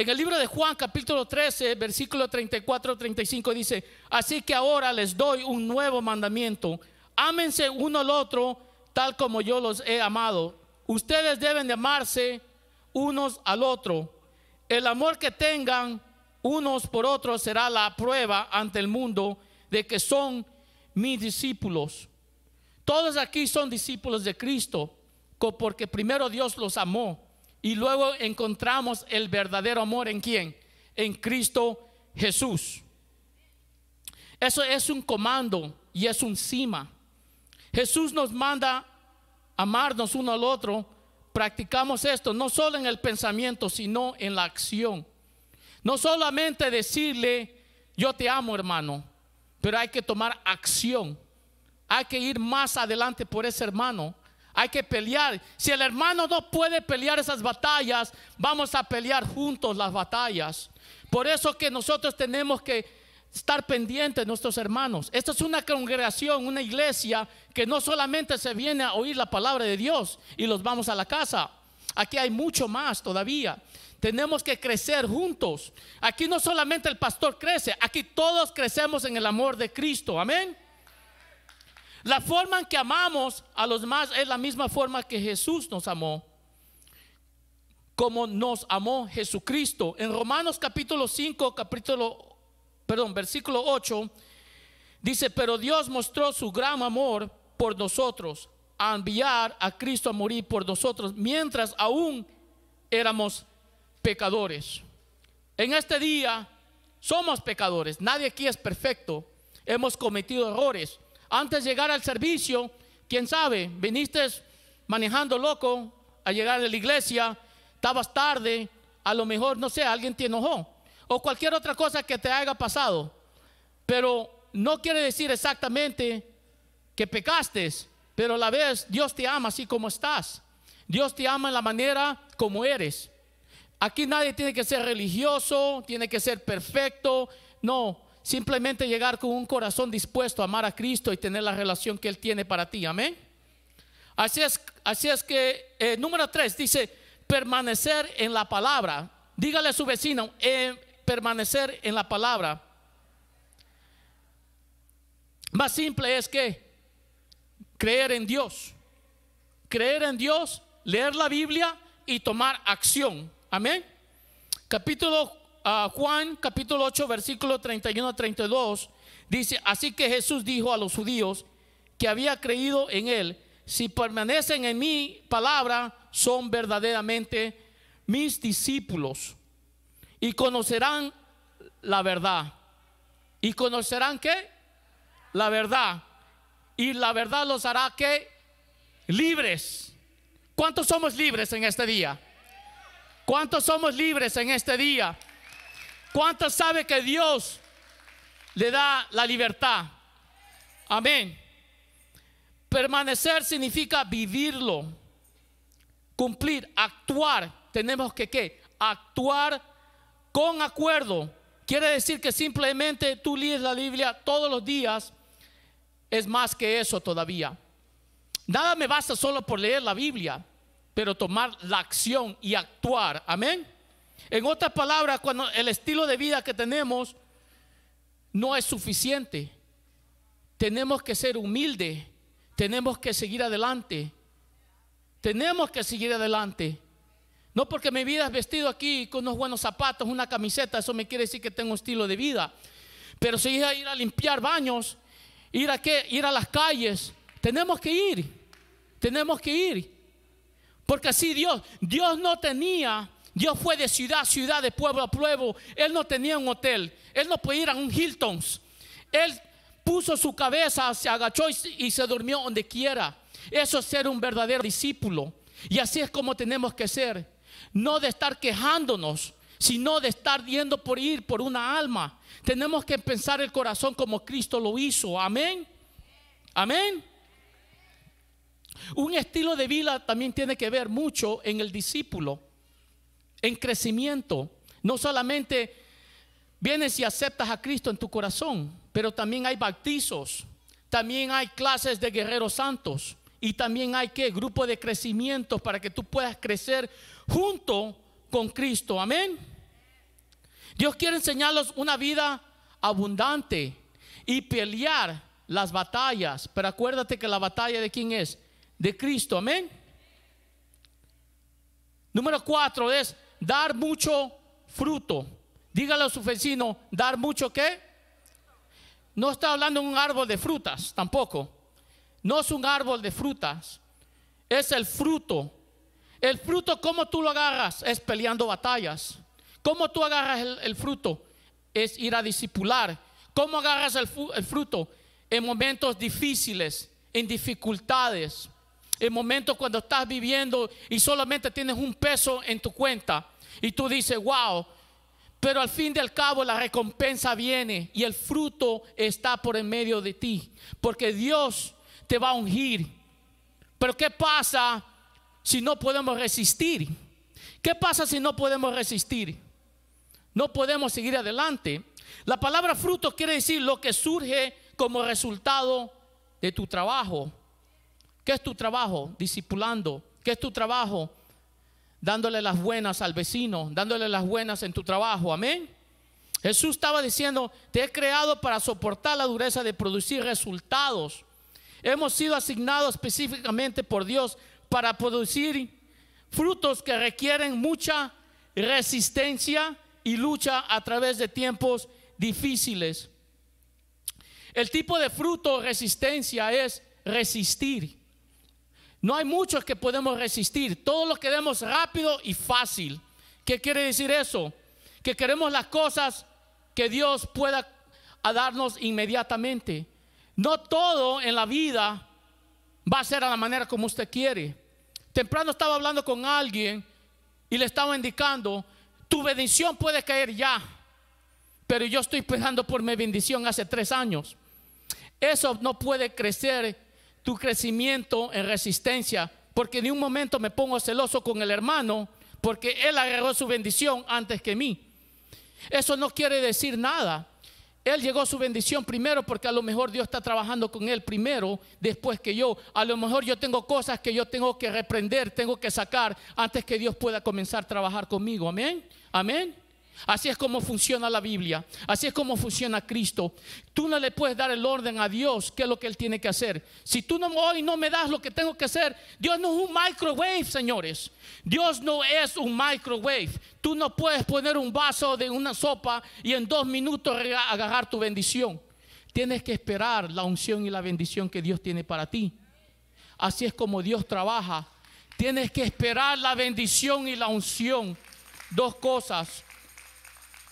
En el libro de Juan capítulo 13, versículo 34-35 dice, así que ahora les doy un nuevo mandamiento, ámense uno al otro tal como yo los he amado. Ustedes deben amarse unos al otro. El amor que tengan unos por otros será la prueba ante el mundo de que son mis discípulos. Todos aquí son discípulos de Cristo, porque primero Dios los amó. Y luego encontramos el verdadero amor en quién? En Cristo Jesús. Eso es un comando y es un cima. Jesús nos manda amarnos uno al otro. Practicamos esto no solo en el pensamiento, sino en la acción. No solamente decirle, yo te amo hermano, pero hay que tomar acción. Hay que ir más adelante por ese hermano hay que pelear. Si el hermano no puede pelear esas batallas, vamos a pelear juntos las batallas. Por eso que nosotros tenemos que estar pendientes nuestros hermanos. Esta es una congregación, una iglesia que no solamente se viene a oír la palabra de Dios y los vamos a la casa. Aquí hay mucho más todavía. Tenemos que crecer juntos. Aquí no solamente el pastor crece, aquí todos crecemos en el amor de Cristo. Amén. La forma en que amamos a los más. es la misma forma que Jesús nos amó. Como nos amó Jesucristo. En Romanos capítulo 5, capítulo, perdón, versículo 8, dice, pero Dios mostró su gran amor por nosotros, a enviar a Cristo a morir por nosotros, mientras aún éramos pecadores. En este día somos pecadores, nadie aquí es perfecto, hemos cometido errores antes de llegar al servicio, quién sabe, viniste manejando loco a llegar a la iglesia, estabas tarde, a lo mejor, no sé, alguien te enojó o cualquier otra cosa que te haya pasado. Pero no quiere decir exactamente que pecaste, pero a la vez Dios te ama así como estás. Dios te ama en la manera como eres. Aquí nadie tiene que ser religioso, tiene que ser perfecto. No, Simplemente llegar con un corazón dispuesto a amar a Cristo y tener la relación que Él tiene para ti. Amén. Así es, así es que, eh, número tres, dice, permanecer en la palabra. Dígale a su vecino, eh, permanecer en la palabra. Más simple es que creer en Dios. Creer en Dios, leer la Biblia y tomar acción. Amén. Capítulo Juan capítulo 8, versículo 31 a 32, dice, así que Jesús dijo a los judíos que había creído en él, si permanecen en mi palabra, son verdaderamente mis discípulos y conocerán la verdad. ¿Y conocerán que La verdad. Y la verdad los hará que libres. ¿Cuántos somos libres en este día? ¿Cuántos somos libres en este día? ¿Cuántas sabe que Dios le da la libertad? Amén. Permanecer significa vivirlo, cumplir, actuar. Tenemos que qué? Actuar con acuerdo. Quiere decir que simplemente tú lees la Biblia todos los días. Es más que eso todavía. Nada me basta solo por leer la Biblia, pero tomar la acción y actuar. Amén. En otras palabras, cuando el estilo de vida que tenemos no es suficiente, tenemos que ser humildes, tenemos que seguir adelante, tenemos que seguir adelante. No porque mi vida es vestido aquí con unos buenos zapatos, una camiseta, eso me quiere decir que tengo un estilo de vida. Pero si a ir a limpiar baños, ir a qué, ir a las calles, tenemos que ir, tenemos que ir. Porque así Dios, Dios no tenía Dios fue de ciudad a ciudad, de pueblo a pueblo. Él no tenía un hotel. Él no podía ir a un Hilton's. Él puso su cabeza, se agachó y, se durmió donde quiera. Eso es ser un verdadero discípulo. Y así es como tenemos que ser. No de estar quejándonos, sino de estar yendo por ir por una alma. Tenemos que pensar el corazón como Cristo lo hizo. Amén. Amén. Un estilo de vida también tiene que ver mucho en el discípulo en crecimiento. No solamente vienes y aceptas a Cristo en tu corazón, pero también hay bautizos, también hay clases de guerreros santos y también hay que grupo de crecimiento para que tú puedas crecer junto con Cristo. Amén. Dios quiere enseñarles una vida abundante y pelear las batallas, pero acuérdate que la batalla de quién es? De Cristo. Amén. Número cuatro es dar mucho fruto. Dígale a su vecino, dar mucho qué? No está hablando de un árbol de frutas tampoco. No es un árbol de frutas. Es el fruto. El fruto, ¿cómo tú lo agarras? Es peleando batallas. ¿Cómo tú agarras el, fruto? Es ir a discipular. ¿Cómo agarras el fruto? En momentos difíciles, en dificultades en momentos cuando estás viviendo y solamente tienes un peso en tu cuenta, y tú dices, wow, pero al fin del cabo la recompensa viene y el fruto está por en medio de ti, porque Dios te va a ungir. Pero ¿qué pasa si no podemos resistir? ¿Qué pasa si no podemos resistir? No podemos seguir adelante. La palabra fruto quiere decir lo que surge como resultado de tu trabajo. ¿Qué es tu trabajo? Discipulando. ¿Qué es tu trabajo? dándole las buenas al vecino, dándole las buenas en tu trabajo. Amén. Jesús estaba diciendo, te he creado para soportar la dureza de producir resultados. Hemos sido asignados específicamente por Dios para producir frutos que requieren mucha resistencia y lucha a través de tiempos difíciles. El tipo de fruto resistencia es resistir. No hay muchos que podemos resistir. Todos los queremos rápido y fácil. ¿Qué quiere decir eso? Que queremos las cosas que Dios pueda darnos inmediatamente. No todo en la vida va a ser a la manera como usted quiere. Temprano estaba hablando con alguien y le estaba indicando, tu bendición puede caer ya, pero yo estoy esperando por mi bendición hace tres años. Eso no puede crecer tu crecimiento en resistencia, porque en un momento me pongo celoso con el hermano, porque él agarró su bendición antes que mí. Eso no quiere decir nada. Él llegó su bendición primero porque a lo mejor Dios está trabajando con él primero, después que yo. A lo mejor yo tengo cosas que yo tengo que reprender, tengo que sacar antes que Dios pueda comenzar a trabajar conmigo. Amén. Amén. Así es como funciona la Biblia, así es como funciona Cristo. Tú no le puedes dar el orden a Dios, que es lo que Él tiene que hacer. Si tú no, hoy no me das lo que tengo que hacer, Dios no es un microwave, señores. Dios no es un microwave. Tú no puedes poner un vaso de una sopa y en dos minutos agarrar tu bendición. Tienes que esperar la unción y la bendición que Dios tiene para ti. Así es como Dios trabaja. Tienes que esperar la bendición y la unción. Dos cosas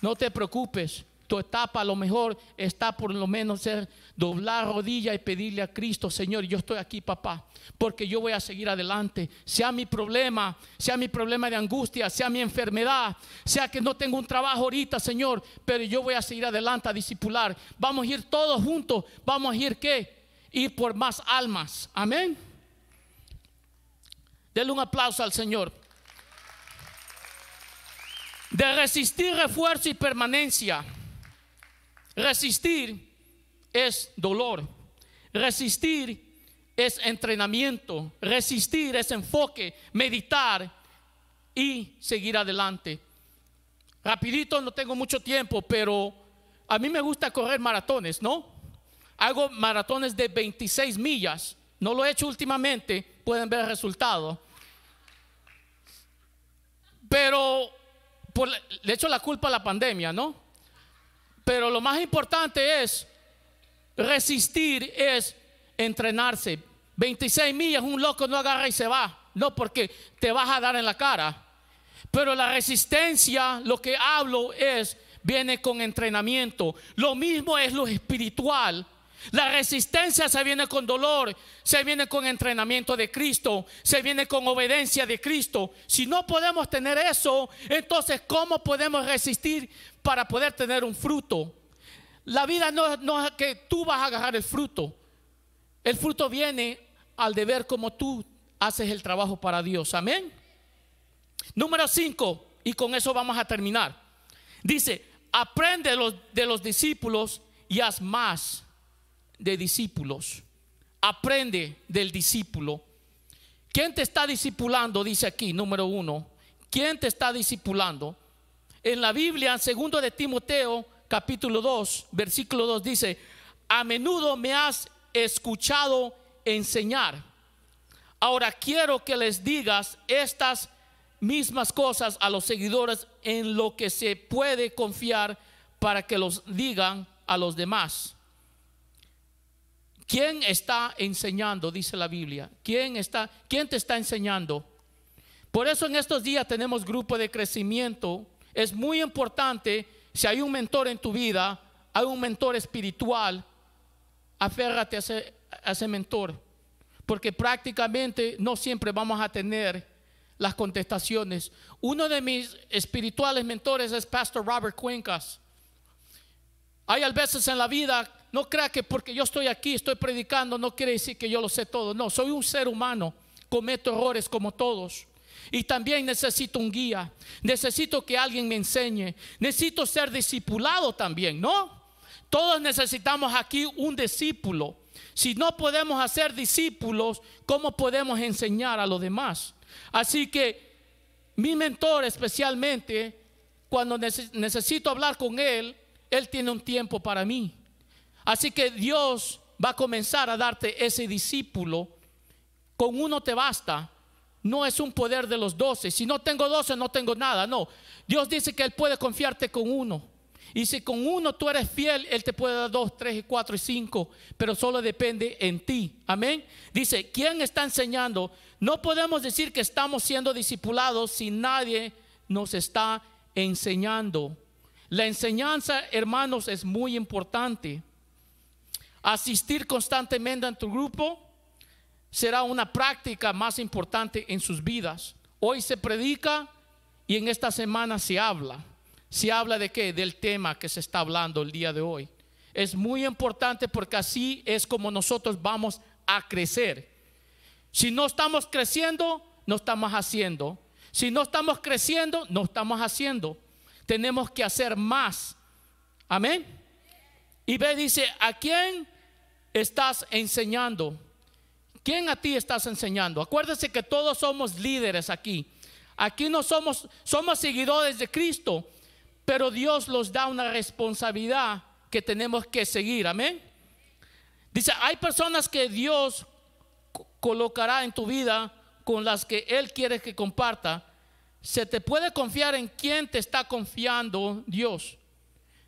no te preocupes, tu etapa a lo mejor está por lo menos ser doblar rodilla y pedirle a Cristo, Señor, yo estoy aquí, papá, porque yo voy a seguir adelante. Sea mi problema, sea mi problema de angustia, sea mi enfermedad, sea que no tengo un trabajo ahorita, Señor, pero yo voy a seguir adelante a discipular. Vamos a ir todos juntos, vamos a ir qué? Ir por más almas. Amén. Denle un aplauso al Señor de resistir refuerzo y permanencia. Resistir es dolor. Resistir es entrenamiento. Resistir es enfoque, meditar y seguir adelante. Rapidito, no tengo mucho tiempo, pero a mí me gusta correr maratones, ¿no? Hago maratones de 26 millas. No lo he hecho últimamente, pueden ver el resultado. Pero de le echo la culpa a la pandemia, ¿no? Pero lo más importante es resistir, es entrenarse. 26 millas, un loco no agarra y se va. No, porque te vas a dar en la cara. Pero la resistencia, lo que hablo es, viene con entrenamiento. Lo mismo es lo espiritual. La resistencia se viene con dolor, se viene con entrenamiento de Cristo, se viene con obediencia de Cristo. Si no podemos tener eso, entonces ¿cómo podemos resistir para poder tener un fruto? La vida no, es que tú vas a agarrar el fruto. El fruto viene al deber como tú haces el trabajo para Dios. Amén. Número 5, y con eso vamos a terminar. Dice, aprende los, de los discípulos y haz más de discípulos. Aprende del discípulo. ¿Quién te está discipulando? Dice aquí, número uno. ¿Quién te está discipulando? En la Biblia, en segundo de Timoteo, capítulo 2, versículo 2 dice, a menudo me has escuchado enseñar. Ahora quiero que les digas estas mismas cosas a los seguidores en lo que se puede confiar para que los digan a los demás. ¿Quién está enseñando? Dice la Biblia. ¿Quién está? ¿Quién te está enseñando? Por eso en estos días tenemos grupo de crecimiento. Es muy importante si hay un mentor en tu vida, hay un mentor espiritual, aférrate a ese, mentor, porque prácticamente no siempre vamos a tener las contestaciones. Uno de mis espirituales mentores es Pastor Robert Cuencas. Hay a veces en la vida no crea que porque yo estoy aquí, estoy predicando, no quiere decir que yo lo sé todo. No, soy un ser humano, cometo errores como todos. Y también necesito un guía, necesito que alguien me enseñe, necesito ser discipulado también, ¿no? Todos necesitamos aquí un discípulo. Si no podemos hacer discípulos, ¿cómo podemos enseñar a los demás? Así que mi mentor especialmente, cuando necesito hablar con él, él tiene un tiempo para mí. Así que Dios va a comenzar a darte ese discípulo. Con uno te basta. No es un poder de los doce. Si no tengo doce, no tengo nada. No. Dios dice que Él puede confiarte con uno. Y si con uno tú eres fiel, Él te puede dar dos, tres, cuatro y cinco. Pero solo depende en ti. Amén. Dice, ¿quién está enseñando? No podemos decir que estamos siendo discipulados si nadie nos está enseñando. La enseñanza, hermanos, es muy importante. Asistir constantemente a tu grupo será una práctica más importante en sus vidas. Hoy se predica y en esta semana se habla. ¿Se habla de qué? Del tema que se está hablando el día de hoy. Es muy importante porque así es como nosotros vamos a crecer. Si no estamos creciendo, no estamos haciendo. Si no estamos creciendo, no estamos haciendo. Tenemos que hacer más. Amén. Y ve, dice, ¿a quién estás enseñando? ¿Quién a ti estás enseñando? Acuérdese que todos somos líderes aquí. Aquí no somos, somos seguidores de Cristo, pero Dios los da una responsabilidad que tenemos que seguir. Amén. Dice, hay personas que Dios colocará en tu vida con las que Él quiere que comparta. Se te puede confiar en quién te está confiando Dios.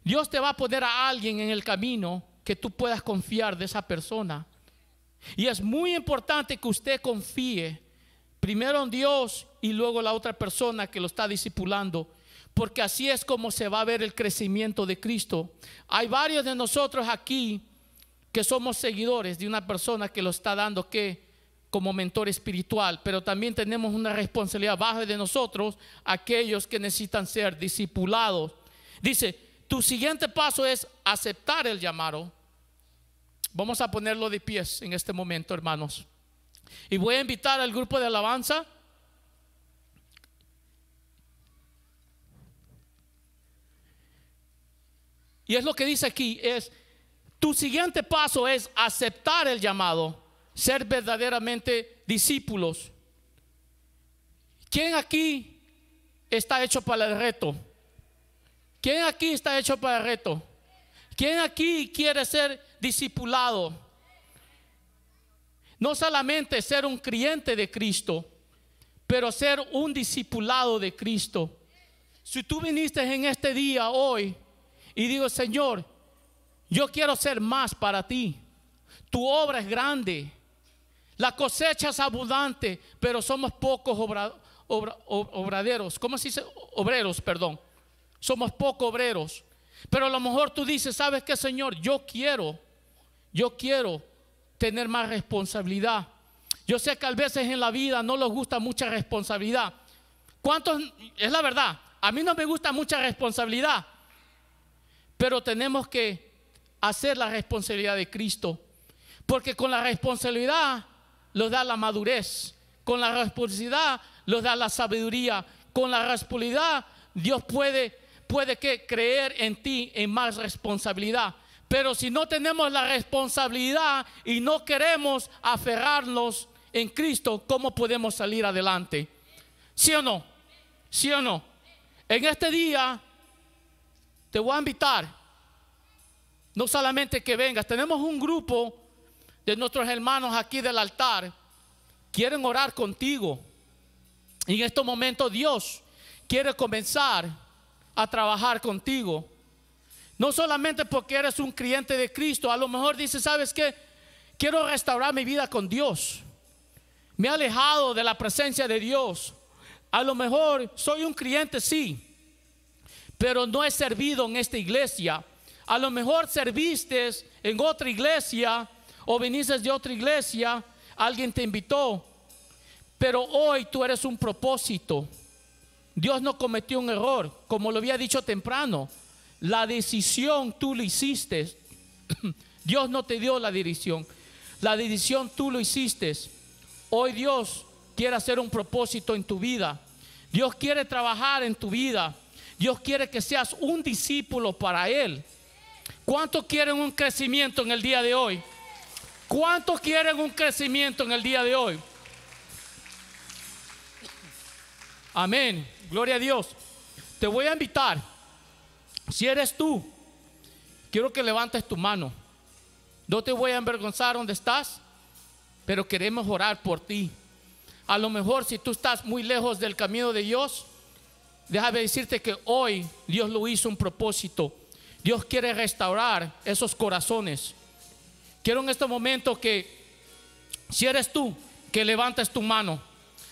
Dios te va a poner a alguien en el camino que tú puedas confiar de esa persona. Y es muy importante que usted confíe primero en Dios y luego la otra persona que lo está discipulando. Porque así es como se va a ver el crecimiento de Cristo. Hay varios de nosotros aquí que somos seguidores de una persona que lo está dando que como mentor espiritual, pero también tenemos una responsabilidad bajo de nosotros, aquellos que necesitan ser discipulados. Dice, tu siguiente paso es aceptar el llamado Vamos a ponerlo de pies en este momento, hermanos. Y voy a invitar al grupo de alabanza. Y es lo que dice aquí, es tu siguiente paso es aceptar el llamado, ser verdaderamente discípulos. ¿Quién aquí está hecho para el reto? ¿Quién aquí está hecho para el reto? ¿Quién aquí quiere ser discipulado. No solamente ser un cliente de Cristo, pero ser un discipulado de Cristo. Si tú viniste en este día hoy y digo, Señor, yo quiero ser más para ti. Tu obra es grande. La cosecha es abundante, pero somos pocos obraderos. ¿Cómo se dice? Obreros, perdón. Somos pocos obreros. Pero a lo mejor tú dices, ¿sabes qué, Señor? Yo quiero yo quiero tener más responsabilidad. Yo sé que a veces en la vida no nos gusta mucha responsabilidad. ¿Cuántos? Es la verdad. A mí no me gusta mucha responsabilidad. Pero tenemos que hacer la responsabilidad de Cristo. Porque con la responsabilidad los da la madurez. Con la responsabilidad los da la sabiduría. Con la responsabilidad Dios puede, puede que creer en ti en más responsabilidad. Pero si no tenemos la responsabilidad y no queremos aferrarnos en Cristo, ¿cómo podemos salir adelante? ¿Sí o no? ¿Sí o no? En este día te voy a invitar, no solamente que vengas, tenemos un grupo de nuestros hermanos aquí del altar, quieren orar contigo. Y en estos momentos Dios quiere comenzar a trabajar contigo. No solamente porque eres un cliente de Cristo, a lo mejor dices, ¿sabes qué? Quiero restaurar mi vida con Dios. Me he alejado de la presencia de Dios. A lo mejor soy un cliente, sí, pero no he servido en esta iglesia. A lo mejor serviste en otra iglesia o viniste de otra iglesia, alguien te invitó, pero hoy tú eres un propósito. Dios no cometió un error, como lo había dicho temprano. La decisión tú lo hiciste. Dios no te dio la dirección. La decisión tú lo hiciste. Hoy Dios quiere hacer un propósito en tu vida. Dios quiere trabajar en tu vida. Dios quiere que seas un discípulo para Él. ¿Cuántos quieren un crecimiento en el día de hoy? ¿Cuántos quieren un crecimiento en el día de hoy? Amén. Gloria a Dios. Te voy a invitar. Si eres tú, quiero que levantes tu mano. No te voy a envergonzar donde estás, pero queremos orar por ti. A lo mejor si tú estás muy lejos del camino de Dios, déjame decirte que hoy Dios lo hizo un propósito. Dios quiere restaurar esos corazones. Quiero en este momento que, si eres tú, que levantes tu mano.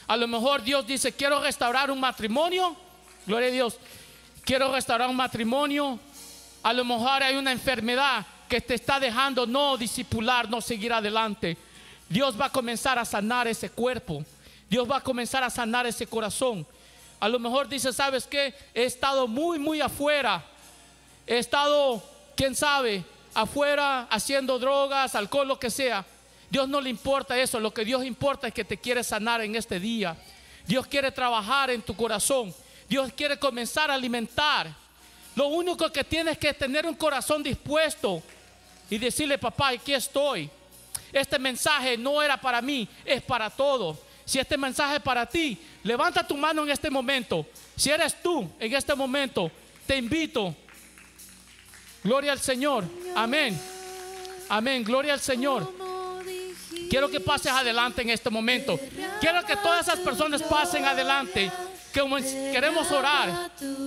A lo mejor Dios dice, quiero restaurar un matrimonio. Gloria a Dios. Quiero restaurar un matrimonio. A lo mejor hay una enfermedad que te está dejando no disipular, no seguir adelante. Dios va a comenzar a sanar ese cuerpo. Dios va a comenzar a sanar ese corazón. A lo mejor dice, ¿sabes qué? He estado muy, muy afuera. He estado, quién sabe, afuera haciendo drogas, alcohol, lo que sea. Dios no le importa eso. Lo que Dios importa es que te quiere sanar en este día. Dios quiere trabajar en tu corazón. Dios quiere comenzar a alimentar. Lo único que tienes que tener un corazón dispuesto y decirle, papá, aquí estoy. Este mensaje no era para mí, es para todos. Si este mensaje es para ti, levanta tu mano en este momento. Si eres tú en este momento, te invito. Gloria al Señor. Amén. Amén. Gloria al Señor. Quiero que pases adelante en este momento. Quiero que todas esas personas pasen adelante queremos orar.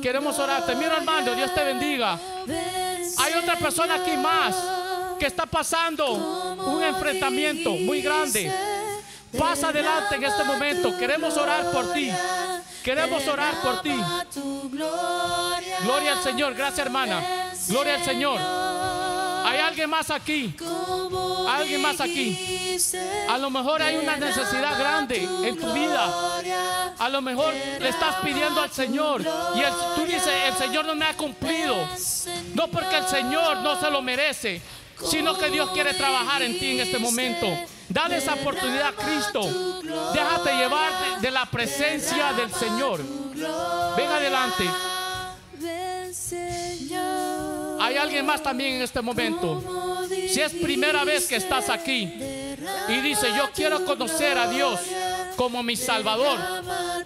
Queremos orar. Te miro, hermano. Dios te bendiga. Hay otra persona aquí más que está pasando un enfrentamiento muy grande. Pasa adelante en este momento. Queremos orar por ti. Queremos orar por ti. Gloria al Señor. Gracias, hermana. Gloria al Señor. Hay alguien más aquí. Alguien más aquí. A lo mejor hay una necesidad grande en tu vida. A lo mejor le estás pidiendo al Señor. Y tú dices, el Señor no me ha cumplido. No porque el Señor no se lo merece, sino que Dios quiere trabajar en ti en este momento. Dale esa oportunidad a Cristo. Déjate llevar de la presencia del Señor. Ven adelante. Hay alguien más también en este momento. Si es primera vez que estás aquí y dice, yo quiero conocer a Dios como mi Salvador,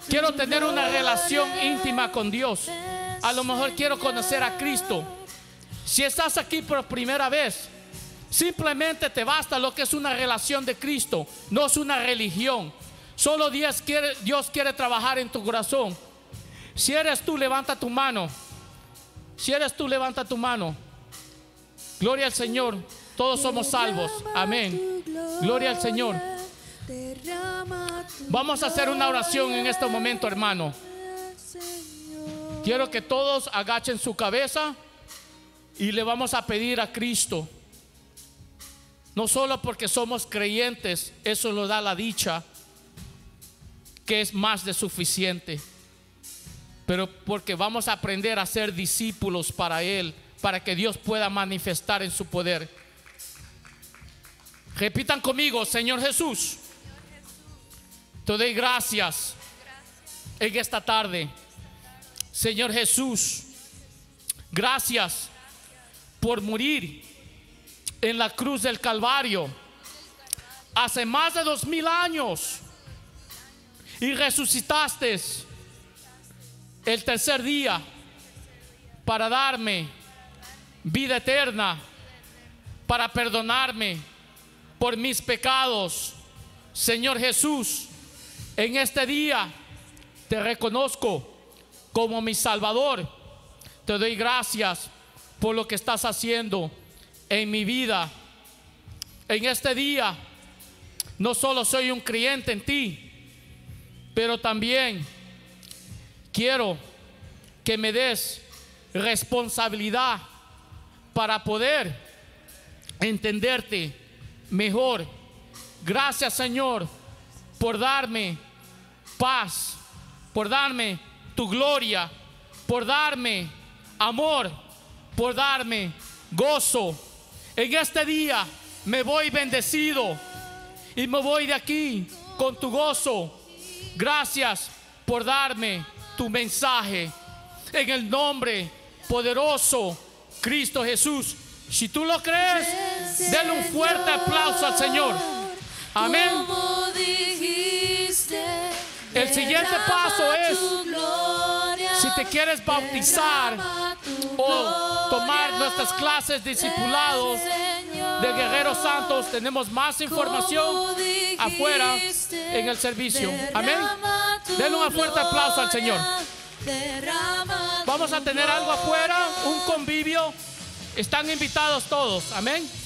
quiero tener una relación íntima con Dios, a lo mejor quiero conocer a Cristo. Si estás aquí por primera vez, simplemente te basta lo que es una relación de Cristo, no es una religión. Solo Dios quiere, Dios quiere trabajar en tu corazón. Si eres tú, levanta tu mano. Si eres tú, levanta tu mano. Gloria al Señor. Todos somos salvos. Amén. Gloria al Señor. Vamos a hacer una oración en este momento, hermano. Quiero que todos agachen su cabeza y le vamos a pedir a Cristo. No solo porque somos creyentes, eso nos da la dicha, que es más de suficiente pero porque vamos a aprender a ser discípulos para Él, para que Dios pueda manifestar en su poder. Repitan conmigo, Señor Jesús, te doy gracias en esta tarde. Señor Jesús, gracias por morir en la cruz del Calvario hace más de dos mil años y resucitaste el tercer día para darme vida eterna, para perdonarme por mis pecados. Señor Jesús, en este día te reconozco como mi Salvador. Te doy gracias por lo que estás haciendo en mi vida. En este día no solo soy un creyente en ti, pero también quiero que me des responsabilidad para poder entenderte mejor. Gracias Señor por darme paz, por darme tu gloria, por darme amor, por darme gozo. En este día me voy bendecido y me voy de aquí con tu gozo. Gracias por darme tu mensaje en el nombre poderoso Cristo Jesús. Si tú lo crees, denle un fuerte aplauso al Señor. Amén. El siguiente paso es te quieres bautizar o tomar nuestras clases discipulados de Guerreros Santos, tenemos más información afuera en el servicio. Amén. Denle un fuerte aplauso al Señor. Vamos a tener algo afuera, un convivio. Están invitados todos. Amén.